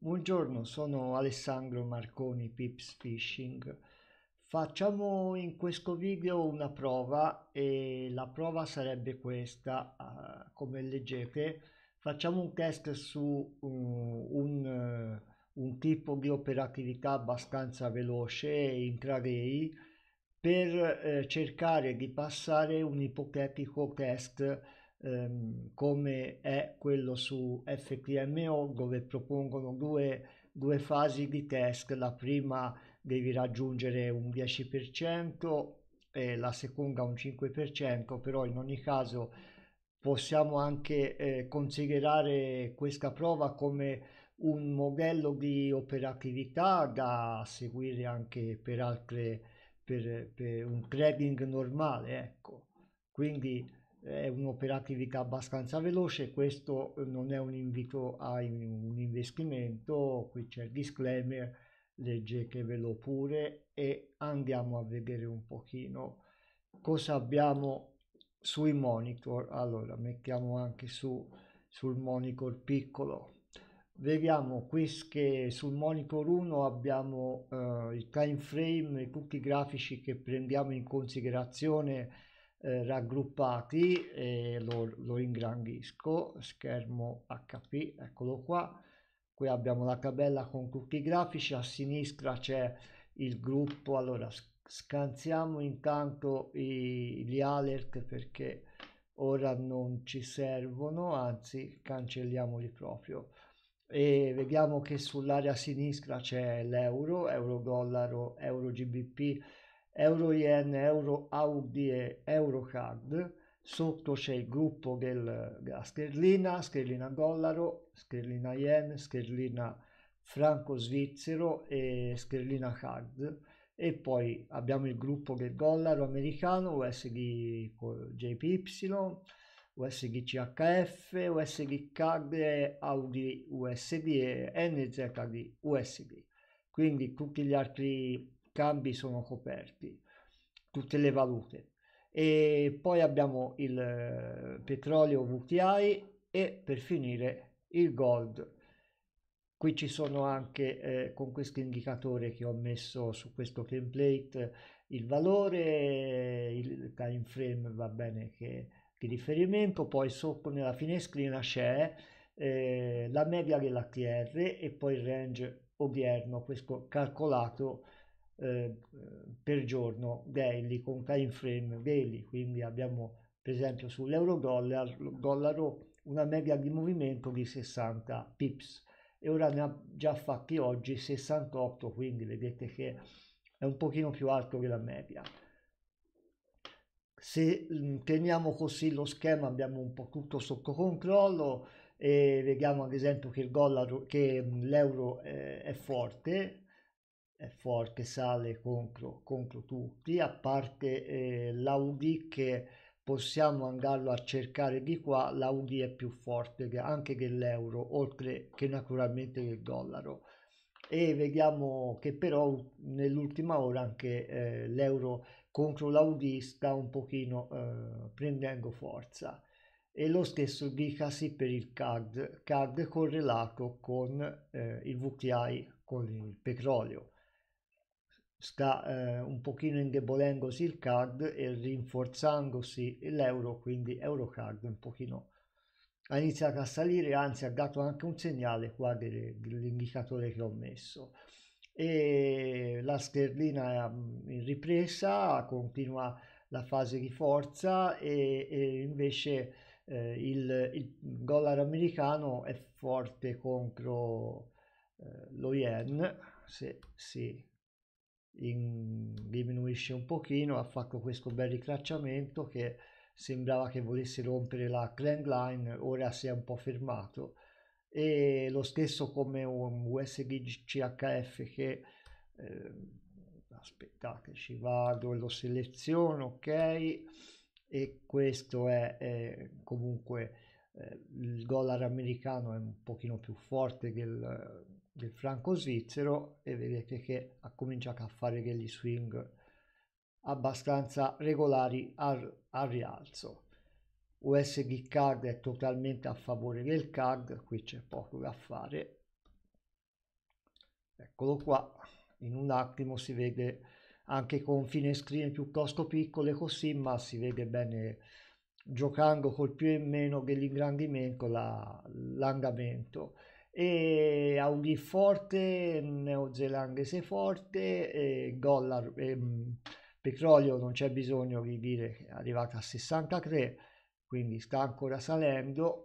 Buongiorno, sono Alessandro Marconi, Pips Fishing. Facciamo in questo video una prova e la prova sarebbe questa, uh, come leggete. Facciamo un test su uh, un, uh, un, tipo di operatività abbastanza veloce, intraday, per eh, cercare di passare un ipotetico test ehm, come è quello su FTMO dove propongono due, due fasi di test, la prima devi raggiungere un 10% e la seconda un 5%, però in ogni caso possiamo anche eh, considerare questa prova come un modello di operatività da seguire anche per altre per, per un trading normale ecco quindi è un'operatività abbastanza veloce, questo eh, non è un invito a un investimento, qui c'è il disclaimer, leggetevelo pure e andiamo a vedere un pochino cosa abbiamo sui monitor. Allora, mettiamo anche su, sul monitor piccolo. Vediamo qui che sul monitor 1 abbiamo eh, il time frame e tutti i grafici che prendiamo in considerazione eh, raggruppati e lo, lo ingrandisco schermo HP eccolo qua qui abbiamo la tabella con tutti i grafici a sinistra c'è il gruppo allora scansiamo intanto i, gli alert perché ora non ci servono anzi cancelliamoli proprio e vediamo che sull'area sinistra c'è l'euro euro dollaro euro gbp euro yen euro AUD euro card sotto c'è il gruppo della sterlina sterlina dollaro sterlina yen sterlina franco svizzero e sterlina card e poi abbiamo il gruppo del dollaro americano USG JPY USG CHF, USG CAD, Audi USD e NZD USD. Quindi tutti gli altri cambi sono coperti, tutte le valute. E poi abbiamo il eh, petrolio VTI e per finire il gold. Qui ci sono anche eh, con questo indicatore che ho messo su questo template il valore, il time frame va bene che di riferimento, poi sotto nella finestrina c'è eh, la media dell'ATR e poi il range odierno, questo calcolato eh, per giorno daily con time frame daily quindi abbiamo per esempio sull'euro dollaro, dollaro una media di movimento di 60 pips e ora ne ha già fatti oggi 68 quindi vedete che è un pochino più alto della media se mm, teniamo così lo schema abbiamo un po' tutto sotto controllo e vediamo ad esempio che mm, l'euro eh, è forte forte sale contro, contro tutti, a parte eh, l'Audi che possiamo andarlo a cercare di qua, l'Audi è più forte anche dell'euro, oltre che naturalmente del dollaro. E vediamo che però nell'ultima ora anche eh, l'euro contro l'Audi sta un pochino eh, prendendo forza. E lo stesso dicasi per il CAD, CAD correlato con eh, il VTI, con il petrolio sta eh, un pochino indebolendosi il CAD e rinforzandosi l'euro, quindi Eurocard un pochino ha iniziato a salire, anzi ha dato anche un segnale qua dell'indicatore che ho messo. E la sterlina è mm, in ripresa, continua la fase di forza e, e invece eh, il, il, dollaro americano è forte contro eh, lo yen, se si in, diminuisce un pochino ha fatto questo bel ritracciamento che sembrava che volesse rompere la trend line ora si è un po' fermato e lo stesso come un usb chf che eh, aspettate ci vado e lo seleziono ok e questo è, è comunque eh, il dollaro americano è un pochino più forte del del franco svizzero e vedete che ha cominciato a fare degli swing abbastanza regolari al, al rialzo. USD CAD è totalmente a favore del CAD, qui c'è poco da fare. Eccolo qua, in un attimo si vede anche con finestrine piuttosto piccole così, ma si vede bene giocando col più e meno dell'ingrandimento l'andamento. La, e ha un forte, neozelandese forte, e dollaro, e, ehm, petrolio non c'è bisogno di dire che è arrivata a 63, quindi sta ancora salendo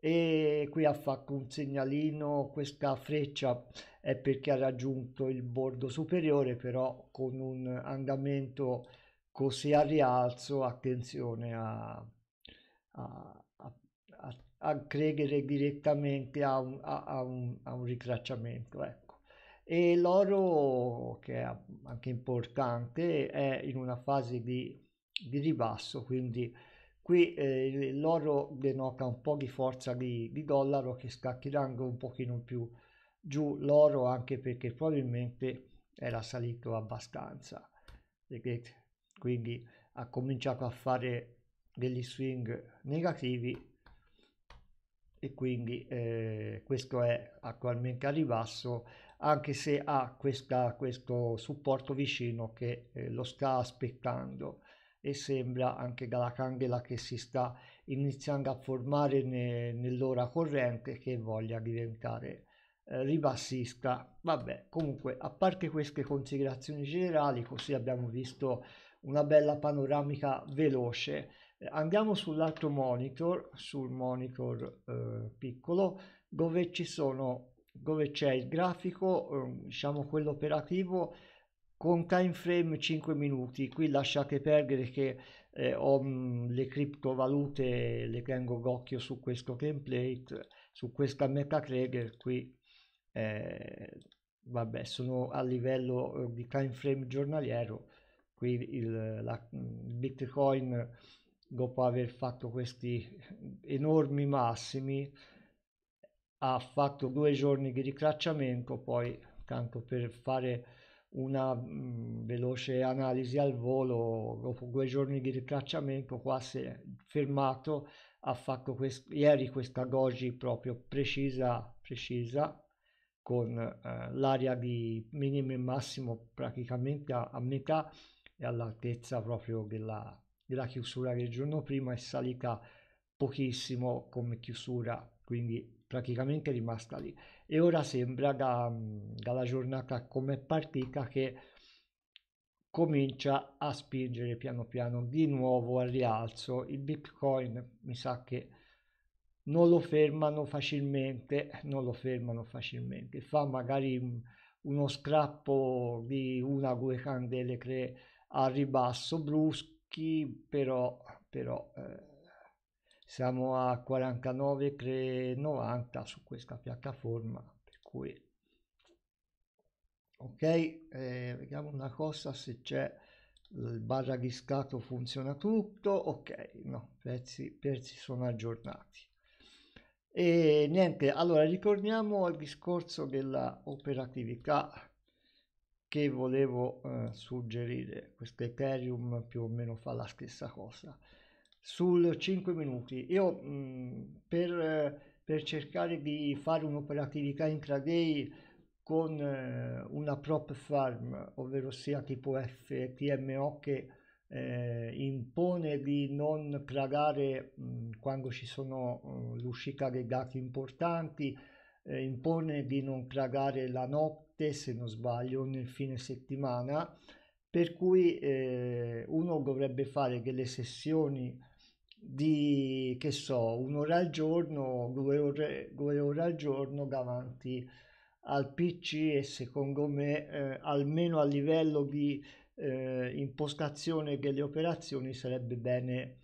e qui ha fatto un segnalino, questa freccia è perché ha raggiunto il bordo superiore però con un andamento così a rialzo, attenzione a, a aggregare direttamente a un, a, a un, a un ricracciamento. Ecco. E l'oro, che è anche importante, è in una fase di, di ribasso, quindi qui eh, l'oro denota un po' di forza di, di dollaro che sta un pochino più giù l'oro anche perché probabilmente era salito abbastanza vedete quindi ha cominciato a fare degli swing negativi e quindi eh, questo è attualmente a ribasso anche se ha questa, questo supporto vicino che eh, lo sta aspettando e sembra anche dalla candela che si sta iniziando a formare ne, nell'ora corrente che voglia diventare eh, ribassista vabbè comunque a parte queste considerazioni generali così abbiamo visto una bella panoramica veloce Andiamo sull'altro monitor, sul monitor eh, piccolo, dove ci sono dove c'è il grafico, eh, diciamo quello operativo con time frame 5 minuti. Qui lasciate perdere che eh, ho mh, mm, le criptovalute, le tengo d'occhio su questo template, su questa MetaTrader qui. Eh, vabbè, sono a livello eh, di time frame giornaliero. Qui il, la, mm, il Bitcoin dopo aver fatto questi enormi massimi, ha fatto due giorni di ricracciamento, poi tanto per fare una mh, mm, veloce analisi al volo, dopo due giorni di ritracciamento, qua si è fermato, ha fatto quest ieri questa goji proprio precisa, precisa con eh, l'area di minimo e massimo praticamente a, a metà e all'altezza proprio della della chiusura del giorno prima è salita pochissimo come chiusura quindi praticamente è rimasta lì e ora sembra da, dalla giornata come partita che comincia a spingere piano piano di nuovo al rialzo il bitcoin mi sa che non lo fermano facilmente non lo fermano facilmente fa magari uno scrappo di una o due candele che al ribasso brusco chi però, però eh, siamo a 49,90 su questa piattaforma per cui ok eh, vediamo una cosa se c'è il barra di riscatto funziona tutto ok no pezzi prezzi sono aggiornati e niente allora ritorniamo al discorso della operatività che volevo eh, suggerire questo Ethereum più o meno fa la stessa cosa sul 5 minuti io mh, per, per, cercare di fare un'operatività intraday con eh, una prop farm ovvero sia tipo FTMO che eh, impone di non tragare mh, quando ci sono eh, l'uscita dei dati importanti eh, impone di non tragare la notte 7 se non sbaglio nel fine settimana per cui eh, uno dovrebbe fare delle sessioni di che so un'ora al giorno due ore, due ore al giorno davanti al pc e secondo me eh, almeno a livello di eh, impostazione delle operazioni sarebbe bene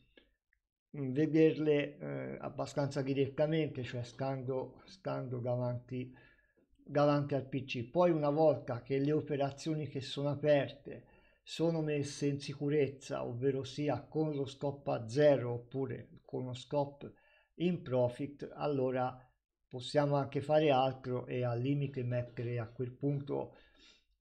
mm, vederle eh, abbastanza direttamente, cioè stando, stando davanti davanti al PC. Poi una volta che le operazioni che sono aperte sono messe in sicurezza, ovvero sia con lo scope a zero oppure con lo scope in profit, allora possiamo anche fare altro e al limite mettere a quel punto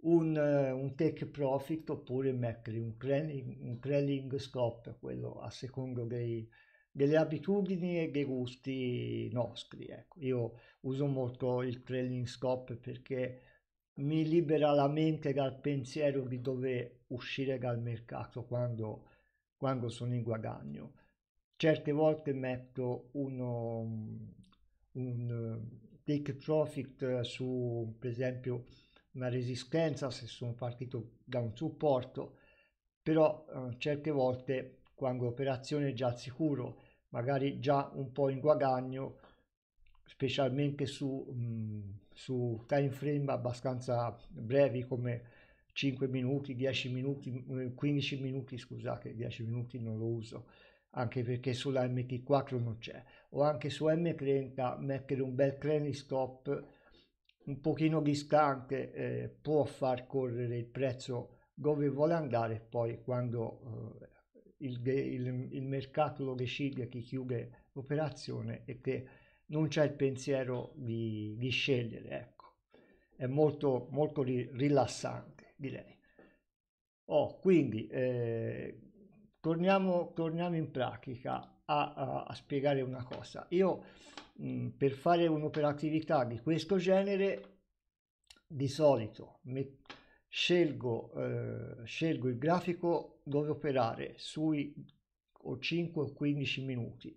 un, un take profit oppure mettere un clearing, un clearing scope, quello a secondo dei, delle abitudini e dei gusti nostri. Ecco. Io uso molto il trailing scope perché mi libera la mente dal pensiero di dover uscire dal mercato quando, quando sono in guadagno. Certe volte metto uno, un take profit su, per esempio, una resistenza se sono partito da un supporto, però eh, certe volte quando l'operazione è già al sicuro magari già un po' in guadagno specialmente su, mh, su time frame abbastanza brevi come 5 minuti, 10 minuti, 15 eh, minuti scusate, 10 minuti non lo uso anche perché sulla MT4 non c'è o anche su M30 mettere un bel cranny stop un pochino distante eh, può far correre il prezzo dove vuole andare poi quando eh, il, il, il mercato lo decide chi chiude l'operazione e che non c'è il pensiero di, di scegliere, ecco. È molto, molto ri, rilassante, direi. Oh, quindi eh, torniamo, torniamo in pratica a, a, a spiegare una cosa. Io mh, per fare un'operatività di questo genere di solito met, scelgo, eh, scelgo il grafico dove operare sui 5 o 15 minuti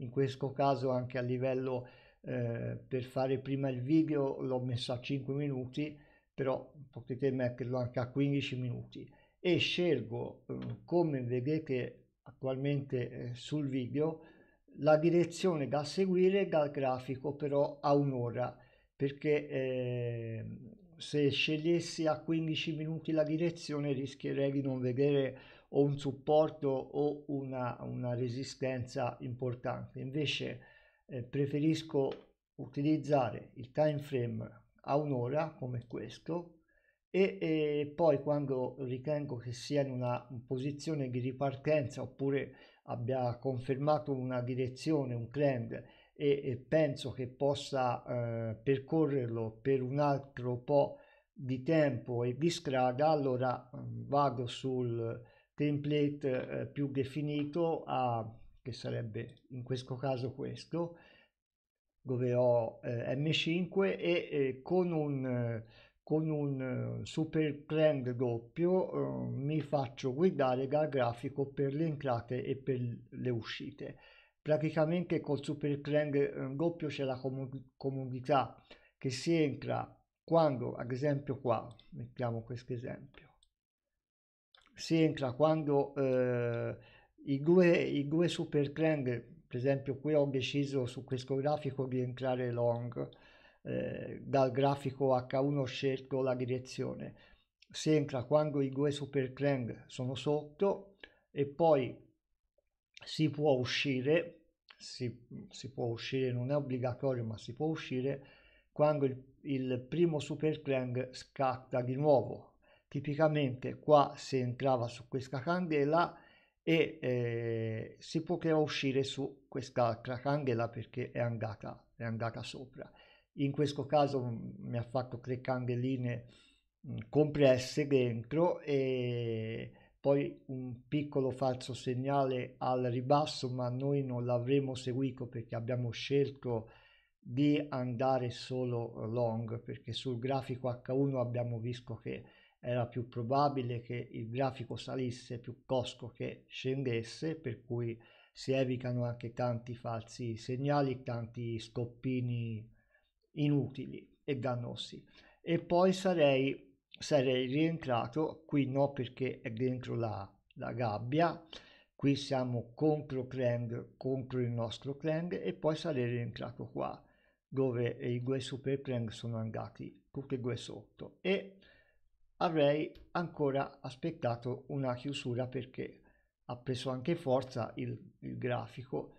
in questo caso anche a livello eh, per fare prima il video l'ho messo a 5 minuti però potete metterlo anche a 15 minuti e scelgo eh, come vedete attualmente eh, sul video la direzione da seguire dal grafico però a un'ora perché ehm, se scegliessi a 15 minuti la direzione rischierei di non vedere o un supporto o una, una resistenza importante. Invece eh, preferisco utilizzare il time frame a un'ora come questo e, e, poi quando ritengo che sia in una posizione di ripartenza oppure abbia confermato una direzione, un trend e, e penso che possa eh, percorrerlo per un altro po' di tempo e di strada, allora mm, vado sul template eh, più definito a, che sarebbe in questo caso questo, dove ho eh, M5 e eh, con un, con un eh, super trend doppio eh, mi faccio guidare dal grafico per le entrate e per le uscite praticamente col super clang ehm, doppio c'è la comodità che si entra quando ad esempio qua mettiamo questo esempio si entra quando eh, i due i due super clang per esempio qui ho deciso su questo grafico di entrare long eh, dal grafico h1 ho scelto la direzione si entra quando i due super clang sono sotto e poi si può uscire, si, si, può uscire, non è obbligatorio ma si può uscire quando il, il primo super clang scatta di nuovo. Tipicamente qua si entrava su questa candela e eh, si poteva uscire su quest'altra candela perché è andata, è andata sopra. In questo caso mm, mi ha fatto tre candeline mm, compresse dentro e poi un piccolo falso segnale al ribasso ma noi non l'avremo seguito perché abbiamo scelto di andare solo long perché sul grafico H1 abbiamo visto che era più probabile che il grafico salisse più piuttosto che scendesse per cui si evitano anche tanti falsi segnali tanti scoppini inutili e dannosi e poi sarei sarei rientrato, qui no perché è dentro la, la gabbia, qui siamo contro clang contro il nostro clang e poi sarei rientrato qua dove i due super clang sono andati tutti e due sotto e avrei ancora aspettato una chiusura perché ha preso anche forza il, il grafico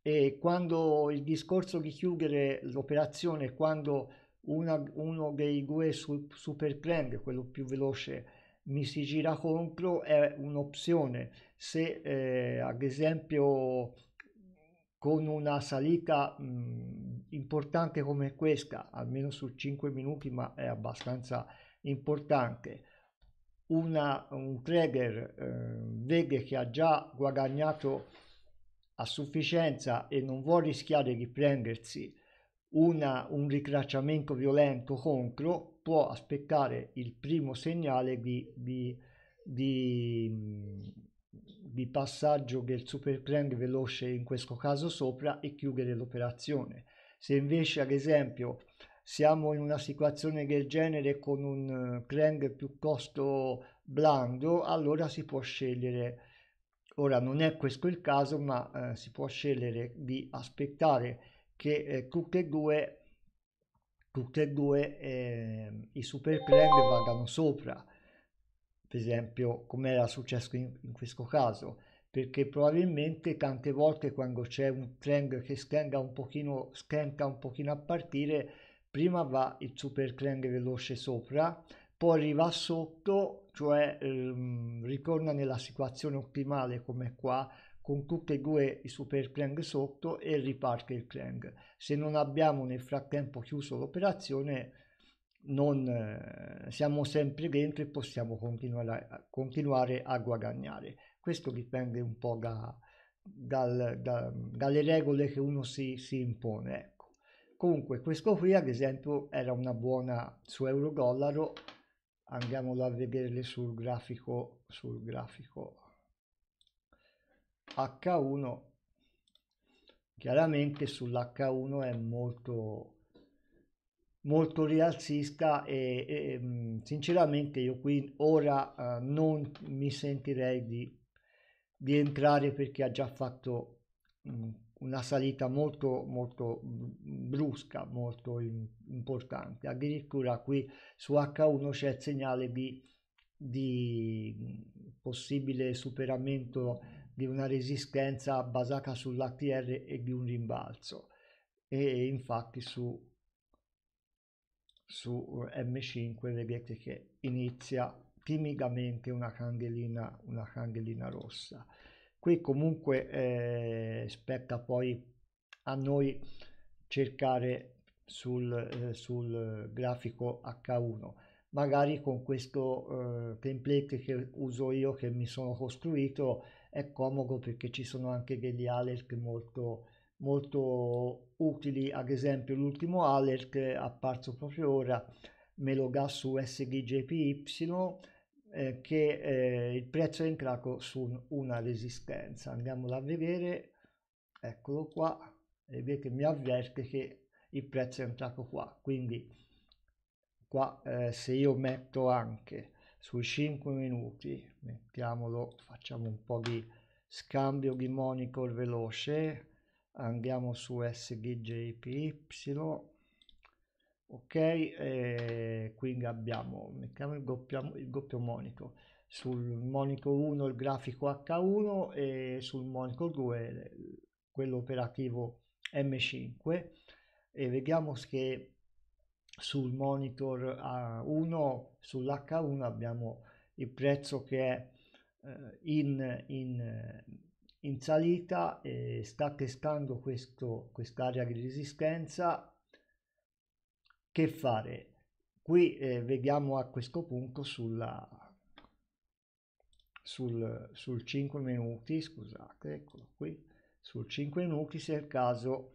e quando il discorso di chiudere l'operazione quando una, uno dei due super premio, quello più veloce mi si gira contro, è un'opzione. Se eh, ad esempio con una salita mh, importante come questa, almeno su 5 minuti, ma è abbastanza importante, una, un trader eh, vede che ha già guadagnato a sufficienza e non vuole rischiare di prendersi una, un ricracciamento violento contro può aspettare il primo segnale di, di, di, di passaggio del supertrend veloce in questo caso sopra e chiudere l'operazione. Se invece ad esempio siamo in una situazione del genere con un trend eh, piuttosto blando, allora si può scegliere, ora non è questo il caso, ma eh, si può scegliere di aspettare che eh, tutte e due tutte e due eh, i super plug vadano sopra per esempio come era successo in, in, questo caso perché probabilmente tante volte quando c'è un trend che stenta un pochino stenta un pochino a partire prima va il super trend veloce sopra poi arriva sotto cioè ehm, ritorna nella situazione ottimale come qua con tutte e due i Super Krang sotto e riparte il clang. Se non abbiamo nel frattempo chiuso l'operazione, non, eh, siamo sempre dentro e possiamo continuare a, continuare a guadagnare. Questo dipende un po' da, dal, da, dalle regole che uno si, si impone. Ecco. Comunque questo qui ad esempio era una buona su euro-dollaro, andiamolo a vedere sul grafico, sul grafico H1 chiaramente sull'H1 è molto molto rialzista e, e, mm, sinceramente io qui ora uh, non mi sentirei di, di, entrare perché ha già fatto mh, mm, una salita molto molto mm, brusca molto in, importante addirittura qui su H1 c'è il segnale di, di possibile superamento di una resistenza basata sull'ATR e di un rimbalzo e infatti su, su M5 vedete che inizia timidamente una candelina, una candelina rossa. Qui comunque eh, spetta poi a noi cercare sul, eh, sul grafico H1 magari con questo eh, template che uso io che mi sono costruito è comodo perché ci sono anche degli alert molto, molto utili, ad esempio l'ultimo alert apparso proprio ora me lo ga su SDJPY eh, che eh, il prezzo è entrato su una resistenza. Andiamola a vedere, eccolo qua, vedete mi avverte che il prezzo è entrato qua, quindi qua eh, se io metto anche sui 5 minuti mettiamolo facciamo un po di scambio di monitor veloce andiamo su sdjpy ok e quindi abbiamo mettiamo il doppio, il doppio monitor sul monitor 1 il grafico h1 e sul monitor 2 quello operativo m5 e vediamo che sul monitor A1 sull'H1 abbiamo il prezzo che è eh, in, in, in salita e sta testando questo quest'area di resistenza che fare qui eh, vediamo a questo punto sulla sul, sul 5 minuti scusate eccolo qui sul 5 minuti se è il caso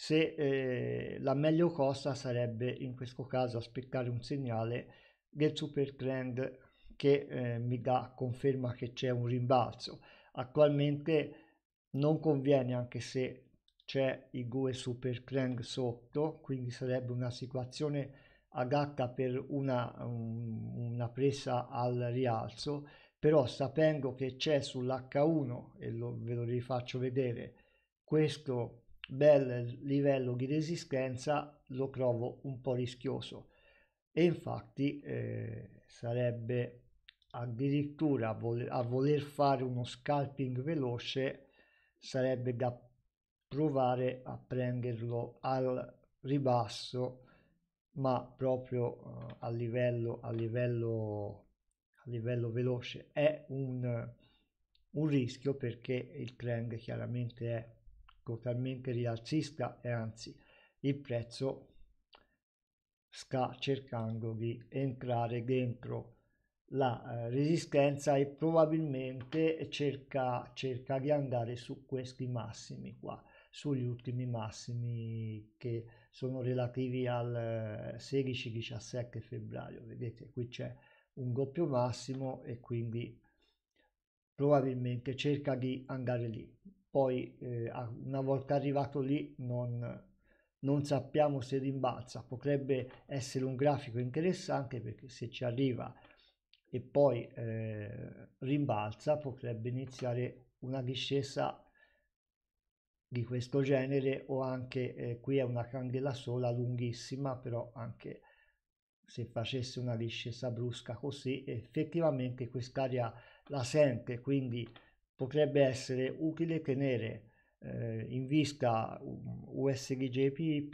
se eh, la meglio cosa sarebbe in questo caso aspettare un segnale del super trend che eh, mi dà conferma che c'è un rimbalzo attualmente non conviene anche se c'è i due super trend sotto quindi sarebbe una situazione adatta per una, um, una presa al rialzo però sapendo che c'è sull'H1 e lo, ve lo rifaccio vedere questo bel livello di resistenza lo trovo un po' rischioso e infatti eh, sarebbe addirittura a voler, a voler fare uno scalping veloce sarebbe da provare a prenderlo al ribasso ma proprio uh, a livello a livello a livello veloce è un, un rischio perché il trend chiaramente è totalmente rialzista e anzi il prezzo sta cercando di entrare dentro la eh, resistenza e probabilmente cerca, cerca di andare su questi massimi qua sugli ultimi massimi che sono relativi al 16-17 eh, febbraio vedete qui c'è un doppio massimo e quindi probabilmente cerca di andare lì poi eh, una volta arrivato lì non, non sappiamo se rimbalza, potrebbe essere un grafico interessante perché se ci arriva e poi eh, rimbalza potrebbe iniziare una discesa di questo genere o anche eh, qui è una candela sola lunghissima però anche se facesse una discesa brusca così effettivamente quest'area la sente quindi potrebbe essere utile tenere eh, in vista USD JPY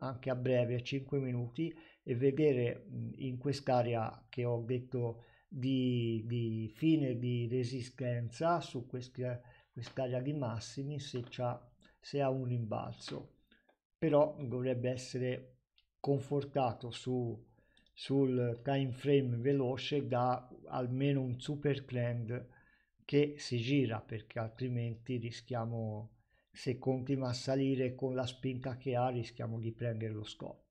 anche a breve 5 minuti e vedere mm, in quest'area che ho detto di, di, fine di resistenza su quest'area di massimi se, se ha un rimbalzo però dovrebbe essere confortato su, sul time frame veloce da almeno un super trend che si gira perché altrimenti rischiamo se continua a salire con la spinta che ha rischiamo di prendere lo scopo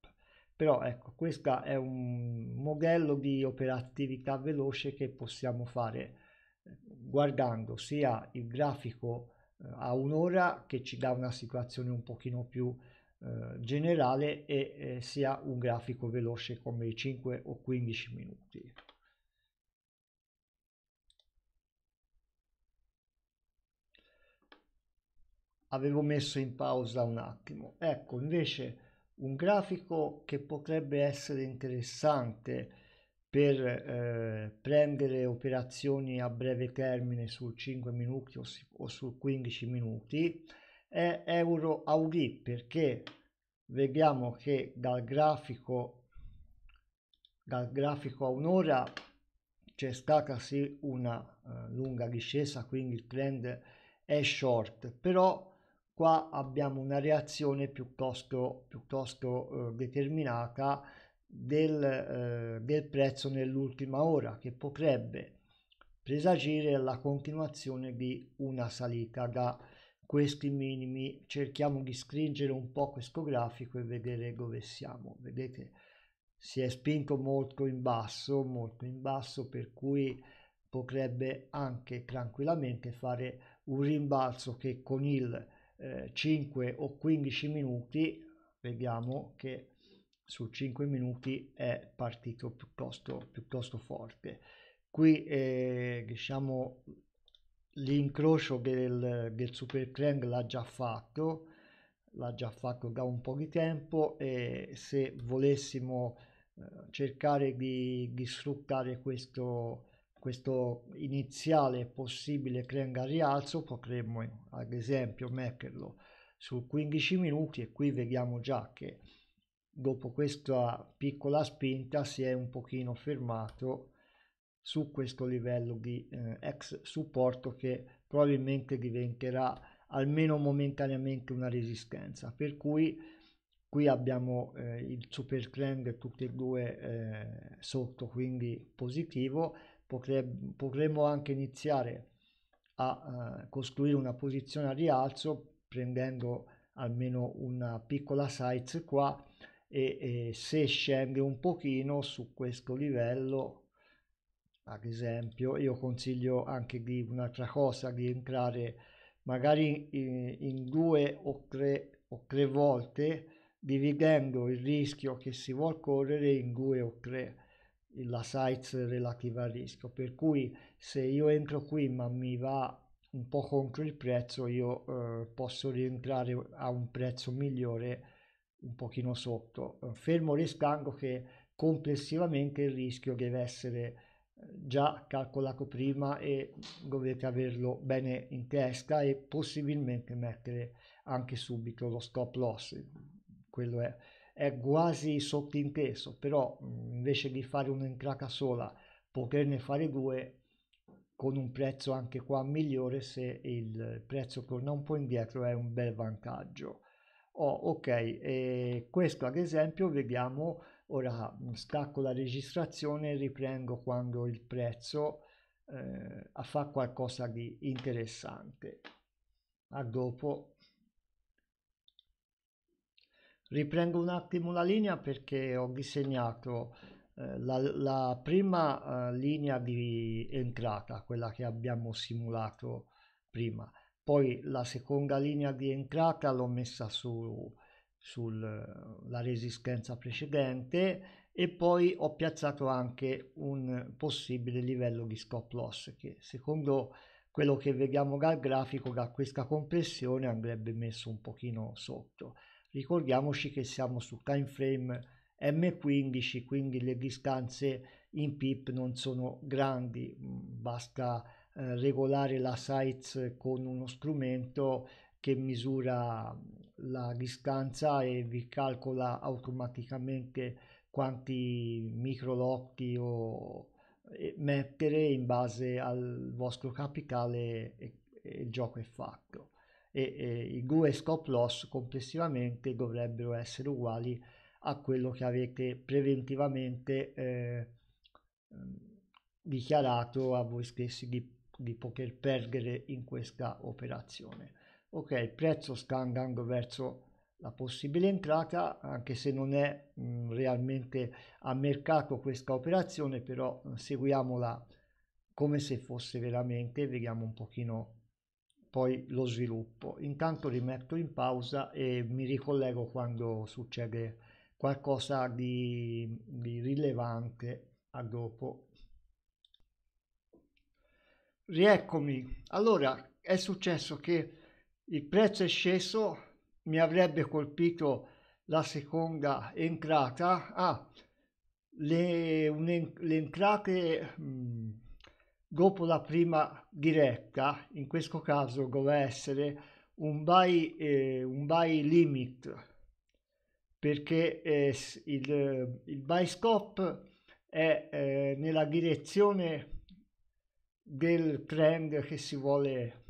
però ecco questo è un modello di operatività veloce che possiamo fare guardando sia il grafico eh, a un'ora che ci dà una situazione un pochino più eh, generale e eh, sia un grafico veloce come i 5 o 15 minuti avevo messo in pausa un attimo. Ecco, invece un grafico che potrebbe essere interessante per eh, prendere operazioni a breve termine sul 5 minuti o, o sul 15 minuti è Euro Audi perché vediamo che dal grafico dal grafico a un'ora c'è stata sì una eh, lunga discesa quindi il trend è short però qua abbiamo una reazione piuttosto, piuttosto eh, determinata del, eh, del prezzo nell'ultima ora che potrebbe presagire la continuazione di una salita da questi minimi cerchiamo di stringere un po' questo grafico e vedere dove siamo vedete si è spinto molto in basso molto in basso per cui potrebbe anche tranquillamente fare un rimbalzo che con il eh, 5 o 15 minuti vediamo che su 5 minuti è partito piuttosto, piuttosto forte qui eh, diciamo l'incrocio del, del super trend l'ha già fatto l'ha già fatto da un po' di tempo e se volessimo eh, cercare di, di sfruttare questo questo iniziale possibile trend a rialzo potremmo ad esempio metterlo su 15 minuti e qui vediamo già che dopo questa piccola spinta si è un pochino fermato su questo livello di eh, ex supporto che probabilmente diventerà almeno momentaneamente una resistenza per cui qui abbiamo eh, il super trend tutti e due eh, sotto quindi positivo potremmo anche iniziare a eh, costruire una posizione a rialzo prendendo almeno una piccola size qua e, e se scende un pochino su questo livello ad esempio io consiglio anche di un'altra cosa di entrare magari in, in due o tre, o tre volte dividendo il rischio che si vuol correre in due o tre la size relativa al rischio per cui se io entro qui ma mi va un po' contro il prezzo io eh, posso rientrare a un prezzo migliore un pochino sotto fermo restando che complessivamente il rischio deve essere eh, già calcolato prima e dovete averlo bene in testa e possibilmente mettere anche subito lo stop loss quello è è quasi sottinteso, però mhmm, invece di fare un'entrata sola poterne fare due con un prezzo anche qua migliore se il prezzo torna un po' indietro è un bel vantaggio. Oh, ok, e questo ad esempio vediamo, ora mhmm, stacco la registrazione e riprendo quando il prezzo eh, fa qualcosa di interessante. A dopo riprendo un attimo la linea perché ho disegnato eh, la, la, prima eh, linea di entrata, quella che abbiamo simulato prima. Poi la seconda linea di entrata l'ho messa su, sulla resistenza precedente e poi ho piazzato anche un possibile livello di stop loss che secondo quello che vediamo dal grafico da questa compressione andrebbe messo un pochino sotto Ricordiamoci che siamo su time frame M15, quindi le distanze in pip non sono grandi, mm, basta eh, regolare la size con uno strumento che misura mm, la distanza e vi calcola automaticamente quanti microlotti o eh, mettere in base al vostro capitale e il gioco è fatto e, e i due scop loss complessivamente dovrebbero essere uguali a quello che avete preventivamente eh, mm, dichiarato a voi stessi di, di poter perdere in questa operazione. Ok, il prezzo sta andando verso la possibile entrata, anche se non è mh, mm, realmente a mercato questa operazione, però mm, seguiamola come se fosse veramente, vediamo un pochino poi lo sviluppo. Intanto li metto in pausa e mi ricollego quando succede qualcosa di, di rilevante a dopo. Rieccomi. Allora, è successo che il prezzo è sceso, mi avrebbe colpito la seconda entrata. Ah, le, le entrate... Mh, mm, dopo la prima diretta, in questo caso deve essere un buy, eh, un buy limit, perché eh, il, il, buy stop è eh, nella direzione del trend che si vuole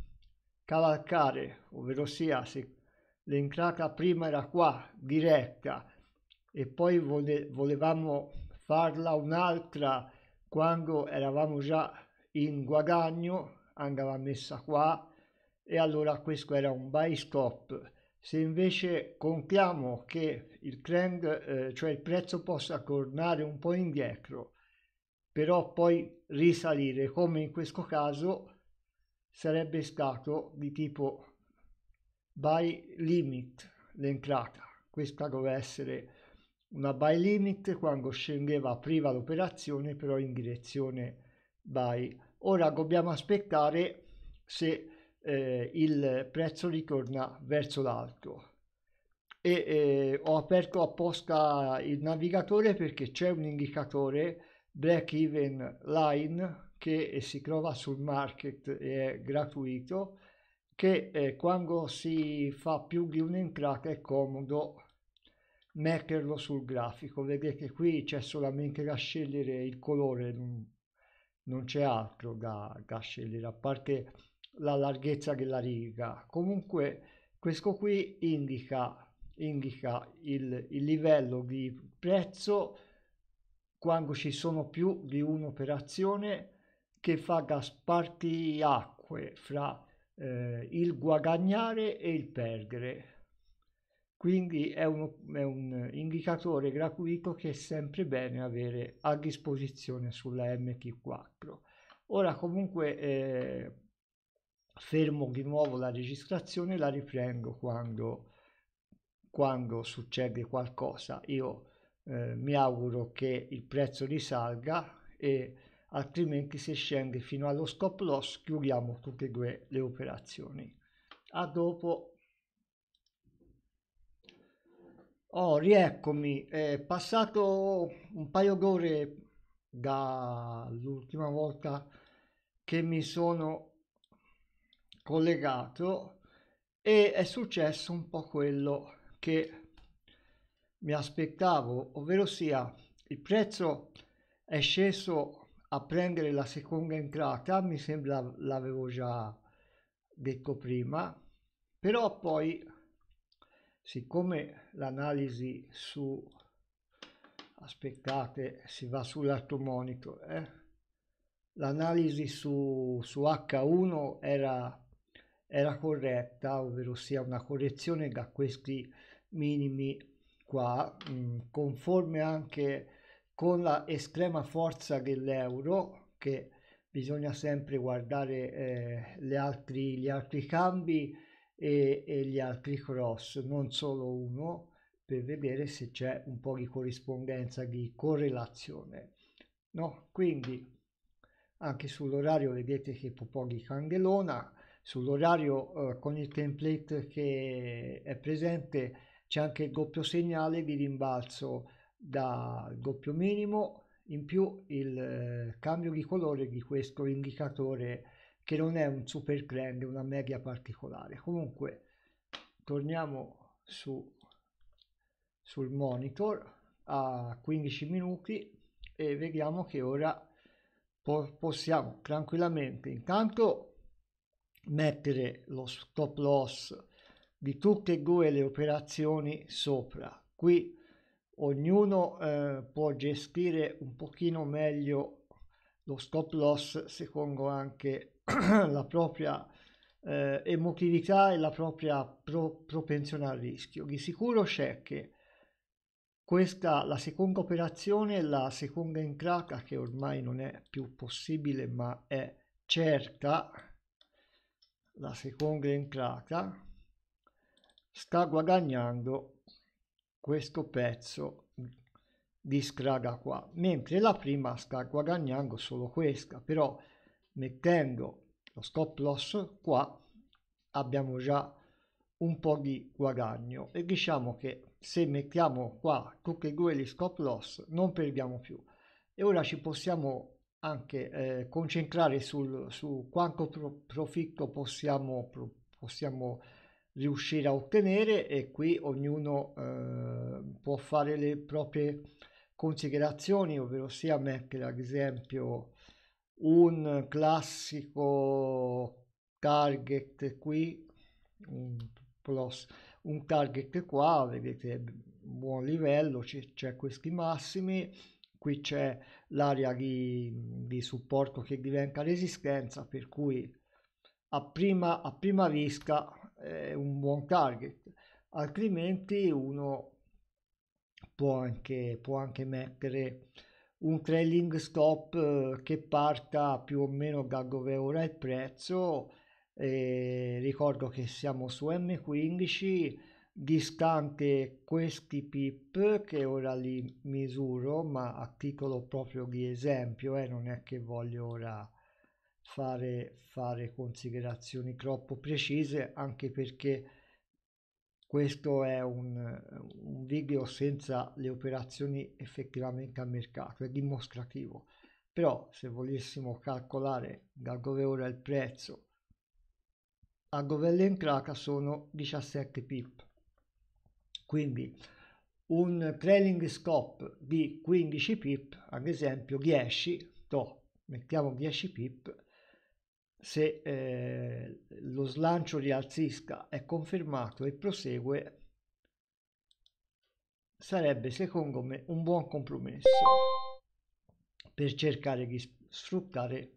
cavalcare, ovvero sia se l'entrata prima era qua, diretta, e poi vole volevamo farla un'altra quando eravamo già in guadagno andava messa qua e allora questo era un buy stop se invece contiamo che il trend eh, cioè il prezzo possa tornare un po' indietro però poi risalire come in questo caso sarebbe stato di tipo buy limit l'entrata questa doveva essere una buy limit quando scendeva priva l'operazione però in direzione buy. Ora dobbiamo aspettare se eh, il prezzo ritorna verso l'alto. E eh, ho aperto apposta il navigatore perché c'è un indicatore break even line che eh, si trova sul market e è gratuito che eh, quando si fa più di un'entrata è comodo metterlo sul grafico vedete qui c'è solamente da scegliere il colore non c'è altro da, da scegliere, a parte la larghezza della riga. Comunque questo qui indica, indica il, il livello di prezzo quando ci sono più di un'operazione che fa da spartiacque fra eh, il guadagnare e il perdere quindi è un, è un, indicatore gratuito che è sempre bene avere a disposizione sulla MT4. Ora comunque eh, fermo di nuovo la registrazione, la riprendo quando, quando succede qualcosa. Io eh, mi auguro che il prezzo risalga e altrimenti se scende fino allo stop loss chiudiamo tutte e due le operazioni. A dopo Oh, rieccomi. È passato un paio d'ore dall'ultima volta che mi sono collegato e è successo un po' quello che mi aspettavo, ovvero sia il prezzo è sceso a prendere la seconda entrata, mi sembra l'avevo già detto prima, però poi siccome l'analisi su aspettate si va sull'atomico eh? l'analisi su, su H1 era, era corretta ovvero sia una correzione da questi minimi qua mh, mm, conforme anche con la estrema forza dell'euro che bisogna sempre guardare eh, altri, gli altri cambi e, e gli altri cross, non solo uno, per vedere se c'è un po' di corrispondenza, di correlazione. No? Quindi anche sull'orario vedete che un po' di candelona, sull'orario eh, con il template che è presente c'è anche il doppio segnale di rimbalzo dal doppio minimo, in più il eh, cambio di colore di questo indicatore che non è un super grande, una media particolare. Comunque torniamo su, sul monitor a 15 minuti e vediamo che ora po possiamo tranquillamente intanto mettere lo stop loss di tutte e due le operazioni sopra. Qui ognuno eh, può gestire un pochino meglio lo stop loss secondo anche la propria eh, emotività e la propria pro propensione al rischio. Di sicuro c'è che questa, la seconda operazione, la seconda entrata che ormai non è più possibile ma è certa, la seconda entrata, sta guadagnando questo pezzo di scraga qua, mentre la prima sta guadagnando solo questa, però mettendo lo stop loss qua abbiamo già un po' di guadagno e diciamo che se mettiamo qua tutti e due gli stop loss non perdiamo più e ora ci possiamo anche eh, concentrare sul, su quanto pro profitto possiamo, pro possiamo riuscire a ottenere e qui ognuno eh, può fare le proprie considerazioni ovvero sia mettere ad esempio un classico target qui, un, plus, un target qua, vedete buon livello, c'è questi massimi, qui c'è l'area di, di, supporto che diventa resistenza, per cui a prima, a prima vista è un buon target, altrimenti uno può anche, può anche mettere un trailing stop eh, che parta più o meno da dove ora il prezzo e ricordo che siamo su M15 distante questi pip che ora li misuro ma a titolo proprio di esempio eh, non è che voglio ora fare, fare considerazioni troppo precise anche perché questo è un, un, video senza le operazioni effettivamente al mercato, è dimostrativo. Però se volessimo calcolare da dove ora il prezzo a dove è l'entrata sono 17 pip. Quindi un trailing stop di 15 pip, ad esempio 10, to, mettiamo 10 pip, se eh, lo slancio di è confermato e prosegue sarebbe secondo me un buon compromesso per cercare di sfruttare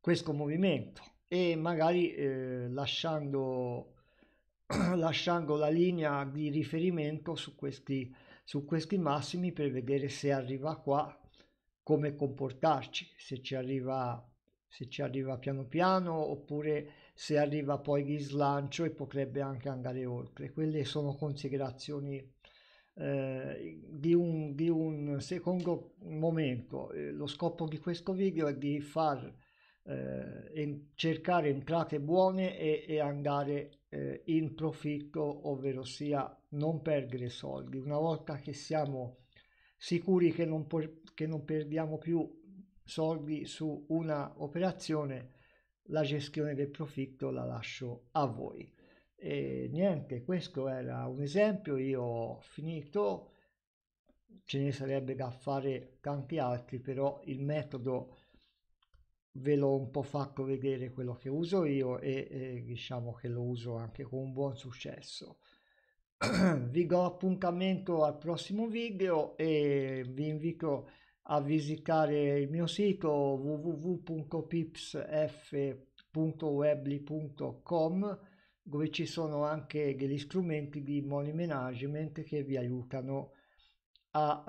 questo movimento e magari eh, lasciando, lasciando la linea di riferimento su questi, su questi massimi per vedere se arriva qua come comportarci se ci arriva se ci arriva piano piano oppure se arriva poi di slancio e potrebbe anche andare oltre. Quelle sono considerazioni eh, di, un, di, un, secondo momento. Eh, lo scopo di questo video è di far eh, cercare entrate buone e, e andare eh, in profitto, ovvero sia non perdere soldi. Una volta che siamo sicuri che non, che non perdiamo più soldi su una operazione, la gestione del profitto la lascio a voi. E niente, questo era un esempio, io ho finito, ce ne sarebbe da fare tanti altri, però il metodo ve l'ho un po' fatto vedere quello che uso io e, e diciamo che lo uso anche con buon successo. vi do appuntamento al prossimo video e vi invito a a visitare il mio sito www.copipsf.webly.com dove ci sono anche degli strumenti di money management che vi aiutano a,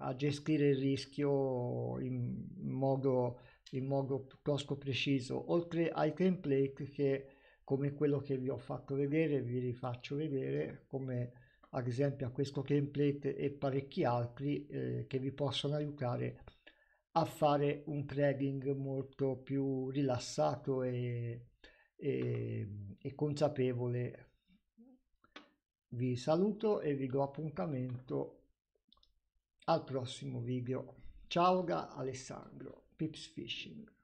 uh, a gestire il rischio in modo, in modo piuttosto preciso, oltre ai template che come quello che vi ho fatto vedere, vi rifaccio vedere come ad esempio a questo template e parecchi altri eh, che vi possono aiutare a fare un trading molto più rilassato e, e, e consapevole vi saluto e vi do appuntamento al prossimo video ciao da Alessandro Pips Fishing